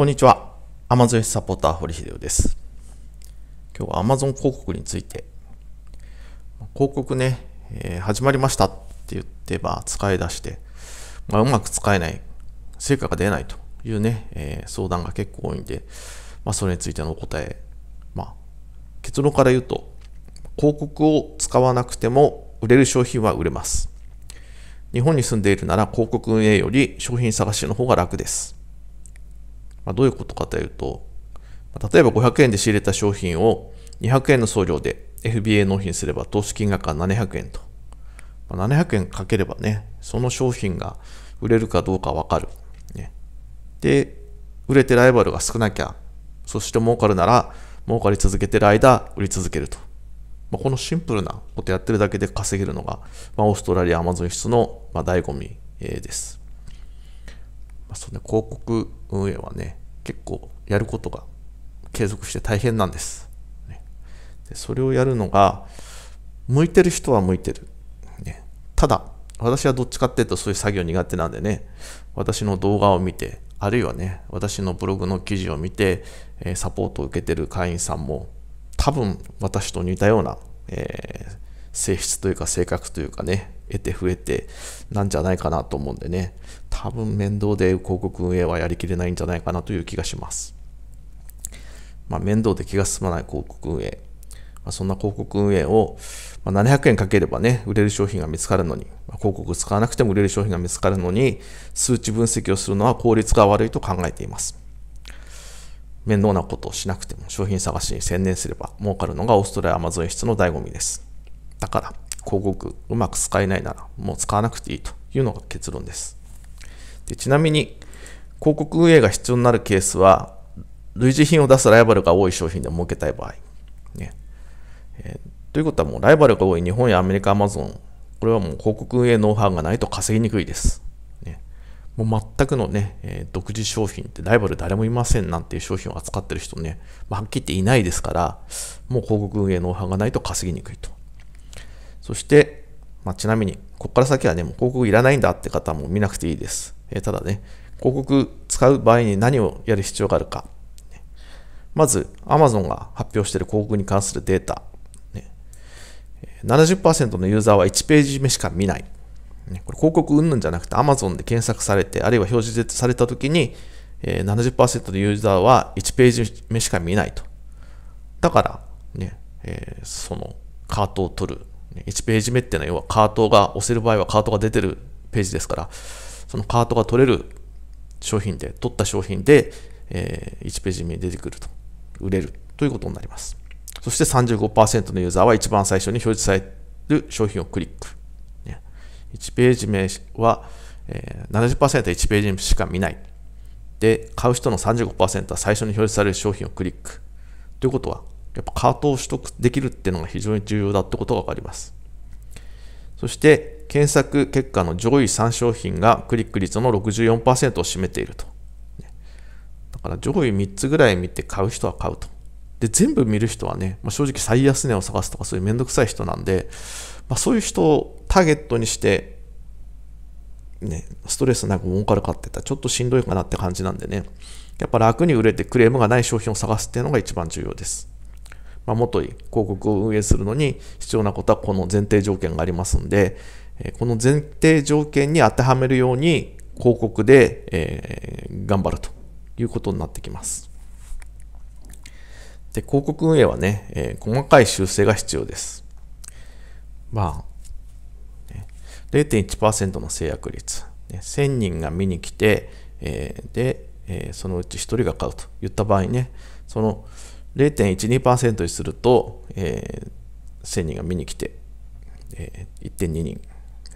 こんにちは。Amazon サポーター、堀秀夫です。今日は Amazon 広告について。広告ね、えー、始まりましたって言ってば使い出して、まあ、うまく使えない、成果が出ないというね、えー、相談が結構多いんで、まあ、それについてのお答え。まあ、結論から言うと、広告を使わなくても売れる商品は売れます。日本に住んでいるなら広告運営より商品探しの方が楽です。まあ、どういうことかというと、例えば500円で仕入れた商品を200円の送料で FBA 納品すれば投資金額は700円と。まあ、700円かければね、その商品が売れるかどうかわかる、ね。で、売れてライバルが少なきゃ、そして儲かるなら、儲かり続けてる間、売り続けると。まあ、このシンプルなことやってるだけで稼げるのが、まあ、オーストラリアアマゾン室の、まあ、醍醐味です。まあ、そんな広告運営はね、結構やることが継続して大変なんです。ね、でそれをやるのが、向いてる人は向いてる。ね、ただ、私はどっちかっていうとそういう作業苦手なんでね、私の動画を見て、あるいはね、私のブログの記事を見て、えサポートを受けてる会員さんも、多分私と似たような、えー性質というか性格というかね、得て増えてなんじゃないかなと思うんでね、多分面倒で広告運営はやりきれないんじゃないかなという気がします。まあ、面倒で気が済まない広告運営。まあ、そんな広告運営を、まあ、700円かければね、売れる商品が見つかるのに、まあ、広告使わなくても売れる商品が見つかるのに、数値分析をするのは効率が悪いと考えています。面倒なことをしなくても商品探しに専念すれば儲かるのがオーストラリアアマゾン室の醍醐味です。だから広告うまく使えないならもう使わなくていいというのが結論です。でちなみに広告運営が必要になるケースは類似品を出すライバルが多い商品で儲けたい場合、ねえー、ということはもうライバルが多い日本やアメリカ、アマゾンこれはもう広告運営ノウハウがないと稼ぎにくいです。ね、もう全くのね、えー、独自商品ってライバル誰もいませんなんていう商品を扱ってる人ね、まあ、はっきり言っていないですから、もう広告運営ノウハウがないと稼ぎにくいとそして、まあ、ちなみに、ここから先はね、もう広告いらないんだって方も見なくていいです。えー、ただね、広告使う場合に何をやる必要があるか。まず、Amazon が発表している広告に関するデータ。70%のユーザーは1ページ目しか見ない。これ広告云々じゃなくて Amazon で検索されて、あるいは表示された時に、70%のユーザーは1ページ目しか見ないと。だから、ね、そのカートを取る1ページ目っていうのは要はカートが押せる場合はカートが出てるページですから、そのカートが取れる商品で、取った商品で、えー、1ページ目に出てくると、売れるということになります。そして35%のユーザーは一番最初に表示される商品をクリック。1ページ目は、えー、70%は1ページしか見ない。で、買う人の35%は最初に表示される商品をクリック。ということは、やっぱカートを取得できるっていうのが非常に重要だってことが分かります。そして検索結果の上位3商品がクリック率の64%を占めていると。だから上位3つぐらい見て買う人は買うと。で、全部見る人はね、まあ、正直最安値を探すとかそういうめんどくさい人なんで、まあ、そういう人をターゲットにして、ね、ストレスなく儲かるかって言ったらちょっとしんどいかなって感じなんでね、やっぱ楽に売れてクレームがない商品を探すっていうのが一番重要です。まあ、もとい広告を運営するのに必要なことはこの前提条件がありますんで、えこの前提条件に当てはめるように広告で、えー、頑張るということになってきます。で、広告運営はね、えー、細かい修正が必要です。まあ、0.1%の制約率。1000人が見に来て、えー、で、えそのうち1人が買うといった場合ね、その0.12%にすると、えー、1000人が見に来て、えー、1.2人、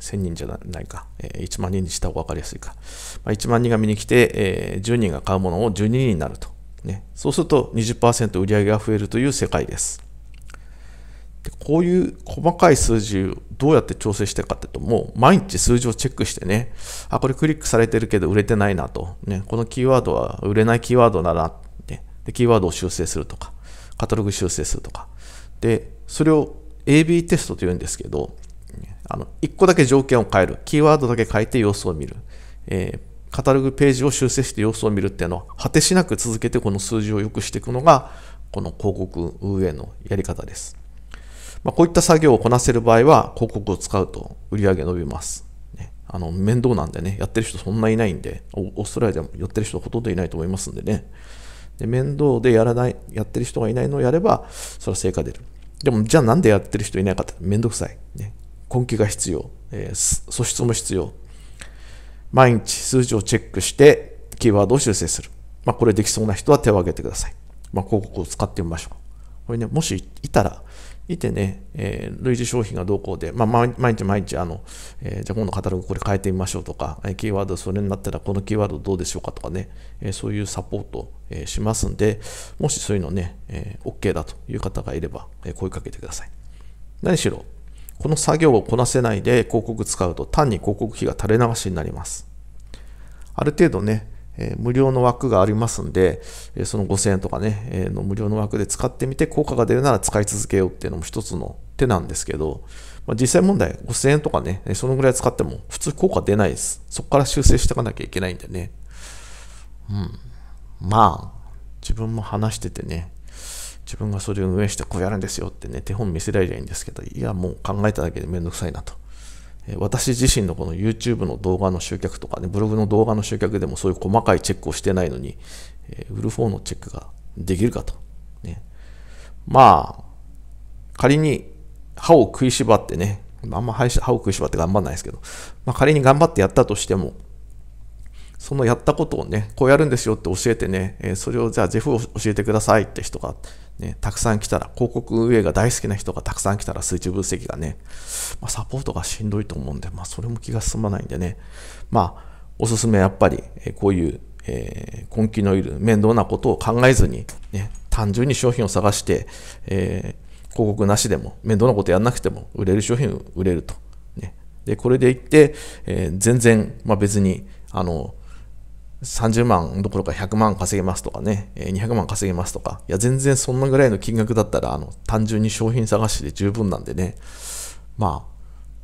1000人じゃないか、えー、1万人にした方が分かりやすいか、まあ、1万人が見に来て、えー、10人が買うものを12人になると、ね、そうすると20%売り上げが増えるという世界です。でこういう細かい数字をどうやって調整してるかというと、もう毎日数字をチェックしてね、あ、これクリックされてるけど売れてないなと、ね、このキーワードは売れないキーワードだなで、キーワードを修正するとか、カタログ修正するとか。で、それを AB テストというんですけど、あの、1個だけ条件を変える。キーワードだけ変えて様子を見る。えー、カタログページを修正して様子を見るっていうのは、果てしなく続けてこの数字を良くしていくのが、この広告運営のやり方です。まあ、こういった作業をこなせる場合は、広告を使うと売り上げ伸びます。ね、あの、面倒なんでね、やってる人そんないないんで、オーストラリアでもやってる人ほとんどいないと思いますんでね。で面倒でやらない、やってる人がいないのをやれば、それは成果出る。でも、じゃあなんでやってる人いないかって、面倒くさい。ね、根気が必要、えー、素質も必要。毎日数字をチェックして、キーワードを修正する。まあ、これできそうな人は手を挙げてください。まあ、広告を使ってみましょう。これね、もしいたら、いてね、えー、類似商品がどうこうで、まあ、毎日毎日あの、えー、じゃあ今度カタログこれ変えてみましょうとか、えキーワードそれになったらこのキーワードどうでしょうかとかね、えー、そういうサポート、えしますんで、もしそういうのね、え OK だという方がいれば、え声かけてください。何しろ、この作業をこなせないで広告使うと単に広告費が垂れ流しになります。ある程度ね、え無料の枠がありますんで、えその5000円とかね、えの無料の枠で使ってみて効果が出るなら使い続けようっていうのも一つの手なんですけど、まあ、実際問題5000円とかね、そのぐらい使っても普通効果出ないです。そこから修正していかなきゃいけないんでね。うん。まあ、自分も話しててね、自分がそれを運営してこうやるんですよってね、手本見せられりゃいいんですけど、いや、もう考えただけでめんどくさいなと。私自身のこの YouTube の動画の集客とかね、ブログの動画の集客でもそういう細かいチェックをしてないのに、え売る方のチェックができるかと。ね、まあ、仮に歯を食いしばってね、あんま歯を食いしばって頑張んないですけど、まあ、仮に頑張ってやったとしても、そのやったことをね、こうやるんですよって教えてね、えそれをじゃあジェフを教えてくださいって人がね、たくさん来たら、広告運営が大好きな人がたくさん来たら数値分析がね、まあ、サポートがしんどいと思うんで、まあ、それも気が進まないんでね、まあ、おすすめはやっぱり、えこういう、えー、根気のいる面倒なことを考えずに、ね、単純に商品を探して、えー、広告なしでも、面倒なことやんなくても、売れる商品売れると。ね、で、これでいって、えー、全然、まあ、別に、あの、30万どころか100万稼げますとかね、200万稼げますとか、いや、全然そんなぐらいの金額だったら、あの、単純に商品探しで十分なんでね、まあ、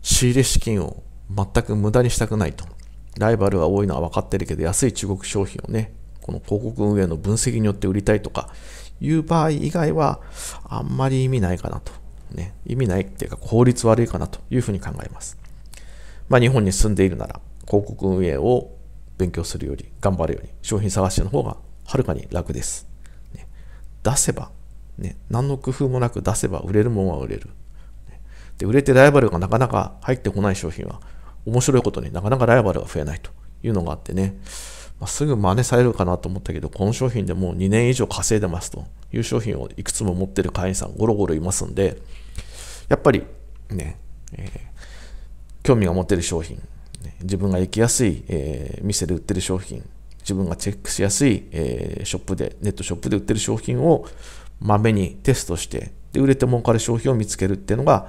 仕入れ資金を全く無駄にしたくないと。ライバルが多いのは分かってるけど、安い中国商品をね、この広告運営の分析によって売りたいとかいう場合以外は、あんまり意味ないかなと。ね、意味ないっていうか、効率悪いかなというふうに考えます。まあ、日本に住んでいるなら、広告運営を勉強するより、頑張るより、商品探しの方がはるかに楽です。ね、出せば、ね、何の工夫もなく出せば売れるもんは売れる。で売れてライバルがなかなか入ってこない商品は、面白いことになかなかライバルが増えないというのがあってね、まあ、すぐ真似されるかなと思ったけど、この商品でもう2年以上稼いでますという商品をいくつも持ってる会員さんゴロゴロいますんで、やっぱりね、えー、興味が持ってる商品自分が行きやすい、えー、店で売ってる商品、自分がチェックしやすい、えー、ショップで、ネットショップで売ってる商品をまめにテストして、で、売れて儲かる商品を見つけるっていうのが、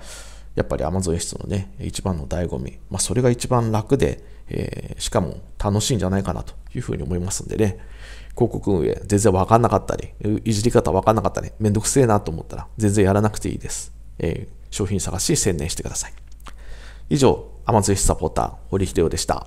やっぱり Amazon 室のね、一番の醍醐味。まあ、それが一番楽で、えー、しかも楽しいんじゃないかなというふうに思いますんでね。広告運営、全然わかんなかったり、いじり方わかんなかったり、めんどくせえなと思ったら、全然やらなくていいです。えー、商品探し専念してください。以上、天津市サポーター、堀秀夫でした。